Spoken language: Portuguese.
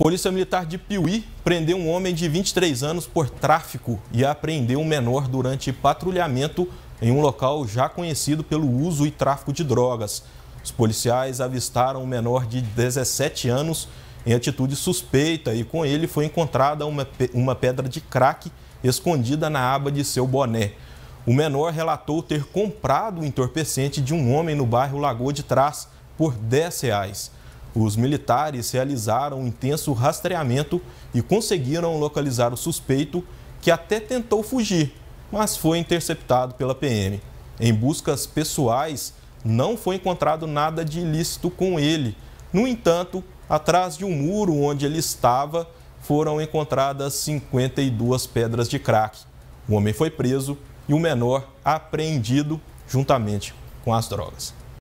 Polícia Militar de Piuí prendeu um homem de 23 anos por tráfico e apreendeu um menor durante patrulhamento em um local já conhecido pelo uso e tráfico de drogas. Os policiais avistaram um menor de 17 anos em atitude suspeita e com ele foi encontrada uma, uma pedra de crack escondida na aba de seu boné. O menor relatou ter comprado o entorpecente de um homem no bairro Lagoa de Trás por 10 reais. Os militares realizaram um intenso rastreamento e conseguiram localizar o suspeito, que até tentou fugir, mas foi interceptado pela PM. Em buscas pessoais, não foi encontrado nada de ilícito com ele. No entanto, atrás de um muro onde ele estava, foram encontradas 52 pedras de crack. O homem foi preso e o menor apreendido juntamente com as drogas.